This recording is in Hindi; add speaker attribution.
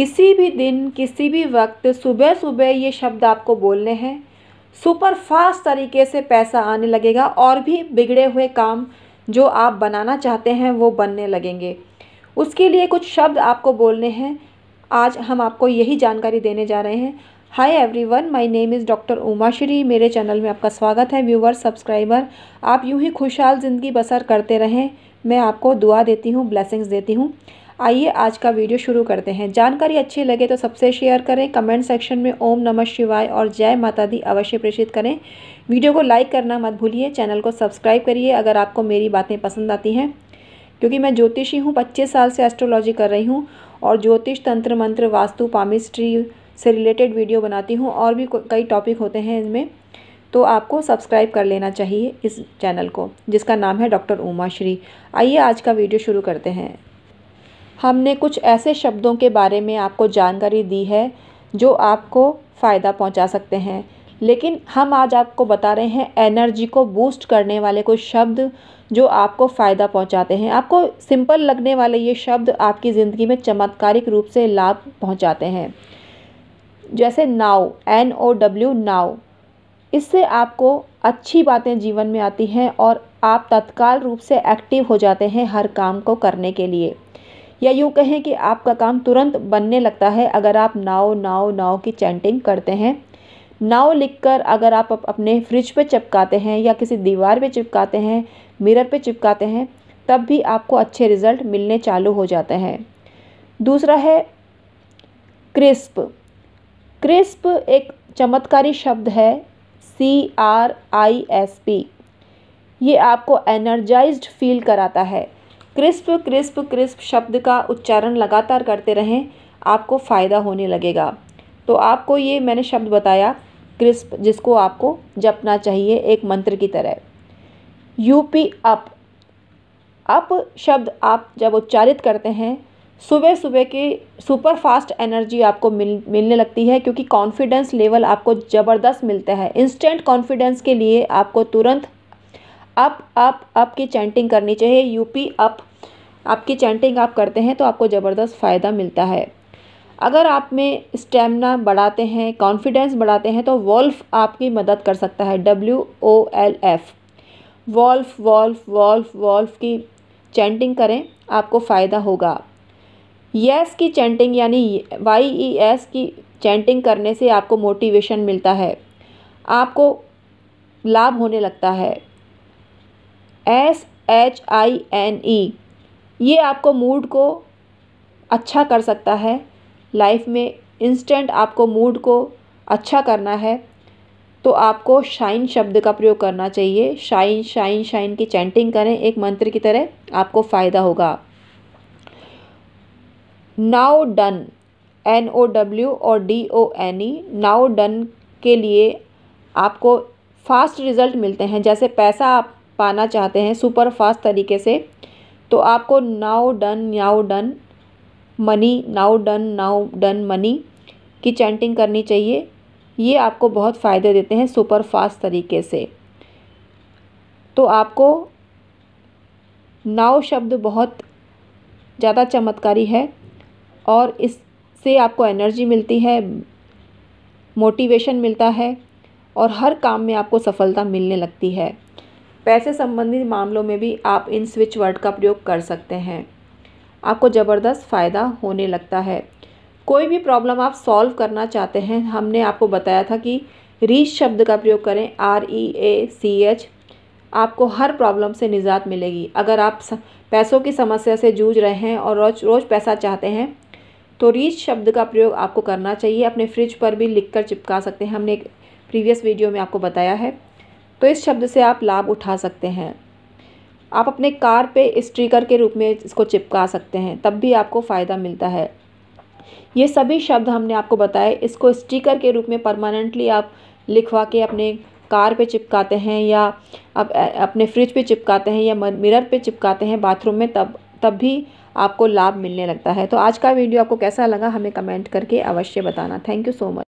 Speaker 1: किसी भी दिन किसी भी वक्त सुबह सुबह ये शब्द आपको बोलने हैं सुपर फास्ट तरीके से पैसा आने लगेगा और भी बिगड़े हुए काम जो आप बनाना चाहते हैं वो बनने लगेंगे उसके लिए कुछ शब्द आपको बोलने हैं आज हम आपको यही जानकारी देने जा रहे हैं hi everyone my name is doctor Umashree मेरे चैनल में आपका स्वागत है व्यूवर सब्सक्राइबर आप यूं ही खुशहाल ज़िंदगी बसर करते रहें मैं आपको दुआ देती हूँ ब्लेसिंग्स देती हूँ आइए आज का वीडियो शुरू करते हैं जानकारी अच्छी लगे तो सबसे शेयर करें कमेंट सेक्शन में ओम नमः शिवाय और जय माता दी अवश्य प्रेषित करें वीडियो को लाइक करना मत भूलिए चैनल को सब्सक्राइब करिए अगर आपको मेरी बातें पसंद आती हैं क्योंकि मैं ज्योतिषी हूँ पच्चीस साल से एस्ट्रोलॉजी कर रही हूँ और ज्योतिष तंत्र मंत्र वास्तु पामिस्ट्री से रिलेटेड वीडियो बनाती हूँ और भी कई टॉपिक होते हैं इनमें तो आपको सब्सक्राइब कर लेना चाहिए इस चैनल को जिसका नाम है डॉक्टर उमा श्री आइए आज का वीडियो शुरू करते हैं हमने कुछ ऐसे शब्दों के बारे में आपको जानकारी दी है जो आपको फ़ायदा पहुंचा सकते हैं लेकिन हम आज आपको बता रहे हैं एनर्जी को बूस्ट करने वाले कुछ शब्द जो आपको फ़ायदा पहुंचाते हैं आपको सिंपल लगने वाले ये शब्द आपकी ज़िंदगी में चमत्कारिक रूप से लाभ पहुंचाते हैं जैसे now N O W now इससे आपको अच्छी बातें जीवन में आती हैं और आप तत्काल रूप से एक्टिव हो जाते हैं हर काम को करने के लिए या यूँ कहें कि आपका काम तुरंत बनने लगता है अगर आप नाव नाव नाव की चैंटिंग करते हैं नाव लिखकर अगर आप अपने फ्रिज पे चिपकाते हैं या किसी दीवार पे चिपकाते हैं मिरर पे चिपकाते हैं तब भी आपको अच्छे रिज़ल्ट मिलने चालू हो जाते हैं दूसरा है क्रिस्प क्रिस्प एक चमत्कारी शब्द है C R I S P ये आपको एनर्जाइज्ड फील कराता है क्रिस्प क्रिस्प क्रिस्प शब्द का उच्चारण लगातार करते रहें आपको फ़ायदा होने लगेगा तो आपको ये मैंने शब्द बताया क्रिस्प जिसको आपको जपना चाहिए एक मंत्र की तरह यूपी अप अप शब्द आप जब उच्चारित करते हैं सुबह सुबह के सुपर फास्ट एनर्जी आपको मिल मिलने लगती है क्योंकि कॉन्फिडेंस लेवल आपको ज़बरदस्त मिलता है इंस्टेंट कॉन्फिडेंस के लिए आपको तुरंत अप अप अप की चैंटिंग करनी चाहिए यूपी अप आपकी चैंटिंग आप करते हैं तो आपको ज़बरदस्त फ़ायदा मिलता है अगर आप में स्टेमिना बढ़ाते हैं कॉन्फिडेंस बढ़ाते हैं तो वॉल्फ आपकी मदद कर सकता है W O L F wolf wolf wolf wolf की चैंटिंग करें आपको फ़ायदा होगा यस की चैंटिंग यानी वाई ई एस की चैंटिंग करने से आपको मोटिवेशन मिलता है आपको लाभ होने लगता है S H I N E ये आपको मूड को अच्छा कर सकता है लाइफ में इंस्टेंट आपको मूड को अच्छा करना है तो आपको शाइन शब्द का प्रयोग करना चाहिए शाइन शाइन शाइन की चैंटिंग करें एक मंत्र की तरह आपको फ़ायदा होगा now done N O W और D O N E now done के लिए आपको फास्ट रिजल्ट मिलते हैं जैसे पैसा आप पाना चाहते हैं सुपर फास्ट तरीके से तो आपको now done now done money now done now done money की चैंटिंग करनी चाहिए ये आपको बहुत फ़ायदे देते हैं सुपर फास्ट तरीके से तो आपको नाव शब्द बहुत ज़्यादा चमत्कारी है और इससे आपको एनर्जी मिलती है मोटिवेशन मिलता है और हर काम में आपको सफलता मिलने लगती है पैसे संबंधित मामलों में भी आप इन स्विच वर्ड का प्रयोग कर सकते हैं आपको ज़बरदस्त फ़ायदा होने लगता है कोई भी प्रॉब्लम आप सॉल्व करना चाहते हैं हमने आपको बताया था कि रीच शब्द का प्रयोग करें आर ई ए सी एच आपको हर प्रॉब्लम से निजात मिलेगी अगर आप पैसों की समस्या से जूझ रहे हैं और रोज़ रोज़ पैसा चाहते हैं तो रीच शब्द का प्रयोग आपको करना चाहिए अपने फ्रिज पर भी लिख कर चिपका सकते हैं हमने एक प्रीवियस वीडियो में आपको बताया है तो इस शब्द से आप लाभ उठा सकते हैं आप अपने कार पे स्ट्रीकर के रूप में इसको चिपका सकते हैं तब भी आपको फ़ायदा मिलता है ये सभी शब्द हमने आपको बताए इसको स्टिकर के रूप में परमानेंटली आप लिखवा के अपने कार पे चिपकाते हैं या आप अपने फ्रिज पे चिपकाते हैं या मिरर पे चिपकाते हैं बाथरूम में तब तब भी आपको लाभ मिलने लगता है तो आज का वीडियो आपको कैसा लगा हमें कमेंट करके अवश्य बताना थैंक यू सो मच